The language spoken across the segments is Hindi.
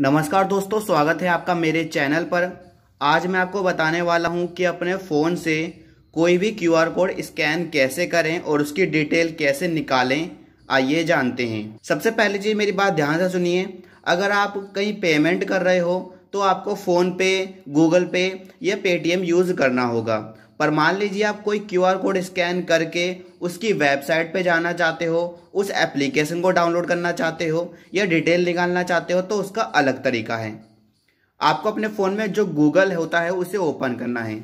नमस्कार दोस्तों स्वागत है आपका मेरे चैनल पर आज मैं आपको बताने वाला हूं कि अपने फ़ोन से कोई भी क्यूआर कोड स्कैन कैसे करें और उसकी डिटेल कैसे निकालें आइए जानते हैं सबसे पहले जी मेरी बात ध्यान से सुनिए अगर आप कहीं पेमेंट कर रहे हो तो आपको फ़ोन पे गूगल पे या पेटीएम यूज़ करना होगा पर मान लीजिए आप कोई क्यू आर कोड स्कैन करके उसकी वेबसाइट पे जाना चाहते हो उस एप्लीकेशन को डाउनलोड करना चाहते हो या डिटेल निकालना चाहते हो तो उसका अलग तरीका है आपको अपने फ़ोन में जो गूगल होता है उसे ओपन करना है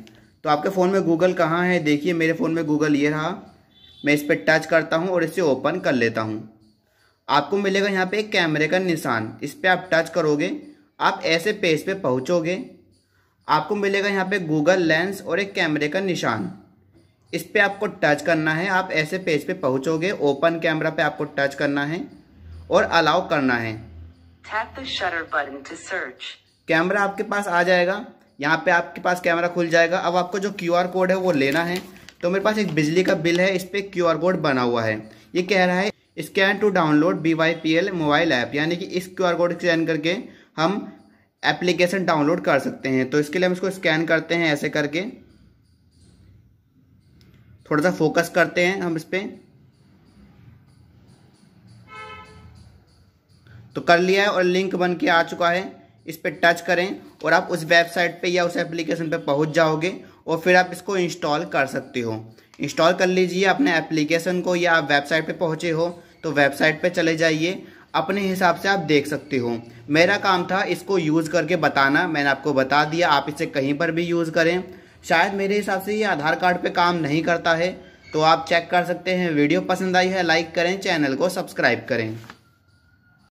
तो आपके फ़ोन में गूगल कहाँ है देखिए मेरे फ़ोन में गूगल ये रहा मैं इस पर टच करता हूँ और इसे ओपन कर लेता हूँ आपको मिलेगा यहाँ पे एक कैमरे का निशान इस पर आप टच करोगे आप ऐसे पेज पे पहुंचोगे आपको मिलेगा यहाँ पे गूगल लेंस और एक कैमरे का निशान इस पर आपको टच करना है आप ऐसे पेज पे पहुंचोगे ओपन कैमरा पे आपको टच करना है और अलाउ करना है कैमरा आपके पास आ जाएगा यहाँ पे आपके पास कैमरा खुल जाएगा अब आपको जो क्यू आर कोड है वो लेना है तो मेरे पास एक बिजली का बिल है इस पर क्यू आर कोड बना हुआ है ये कह रहा है scan to download B Y P L mobile app यानी कि इस क्यू आर कोड स्कैन करके हम एप्लीकेशन डाउनलोड कर सकते हैं तो इसके लिए हम इसको स्कैन करते हैं ऐसे करके थोड़ा सा फोकस करते हैं हम इस पर तो कर लिया है और लिंक बन के आ चुका है इस पर टच करें और आप उस वेबसाइट पे या उस एप्लीकेशन पे पहुंच जाओगे और फिर आप इसको इंस्टॉल कर सकते हो इंस्टॉल कर लीजिए अपने एप्लीकेशन को या आप वेबसाइट पे पहुंचे हो तो वेबसाइट पे चले जाइए अपने हिसाब से आप देख सकते हो मेरा काम था इसको यूज़ करके बताना मैंने आपको बता दिया आप इसे कहीं पर भी यूज़ करें शायद मेरे हिसाब से ये आधार कार्ड पे काम नहीं करता है तो आप चेक कर सकते हैं वीडियो पसंद आई है लाइक करें चैनल को सब्सक्राइब करें